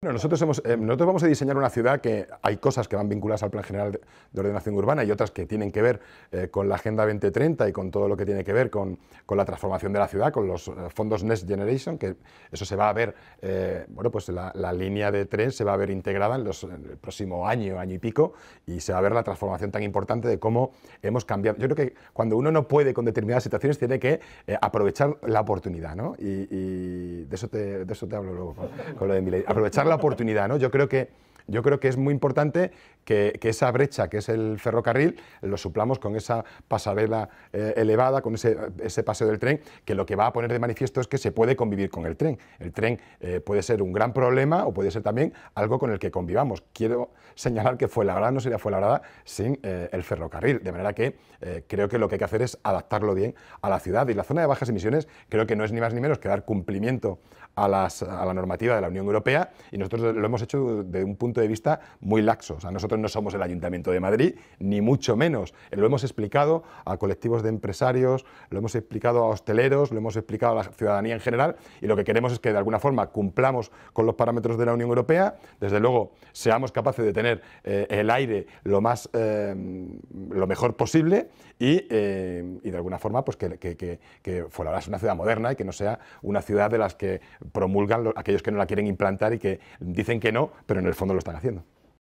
nosotros, em, nosotros vamos a diseñar una ciudad que hay cosas que van vinculadas al Plan General de, Ordenación Urbana y otras que tienen que ver eh, con la Agenda 2030 y con todo lo que tiene que ver con, la transformación de la ciudad, con los eh, fondos Next Generation, que eso se va a ver, eh, bueno, pues la, línea de tren se va a ver integrada en, el próximo año, año y pico, y se va a ver la transformación tan importante de cómo hemos cambiado. Yo creo que cuando uno no puede con determinadas situaciones, tiene que aprovechar la oportunidad, ¿no? Y, de, eso te, eso te hablo luego, con, lo de Aprovechar la oportunidad, ¿no? Yo creo que yo creo que es muy importante que, esa brecha que es el ferrocarril lo suplamos con esa pasarela eh, elevada, con ese, paseo del tren, que lo que va a poner de manifiesto es que se puede convivir con el tren. El tren eh, puede ser un gran problema o puede ser también algo con el que convivamos. Quiero señalar que fue la grada no sería grada sin eh, el ferrocarril, de manera que creo que lo que hay que hacer es adaptarlo bien a la ciudad y la zona de bajas emisiones creo que no es ni más ni menos que dar cumplimiento a, a la normativa de la Unión Europea y y nosotros lo hemos hecho desde un punto de vista muy laxo. O sea, nosotros no somos el Ayuntamiento de Madrid, ni mucho menos. Eh, lo hemos explicado a colectivos de empresarios, lo hemos explicado a hosteleros, lo hemos explicado a la ciudadanía en general y lo que queremos es que de alguna forma cumplamos con los parámetros de la Unión Europea, desde luego seamos capaces de tener eh, el aire lo, más, eh, lo mejor posible y, de alguna forma pues que, que, que, sea una ciudad moderna y que no sea una ciudad de las que promulgan aquellos que no la quieren implantar y que, Dicen que no, pero en el fondo lo están haciendo.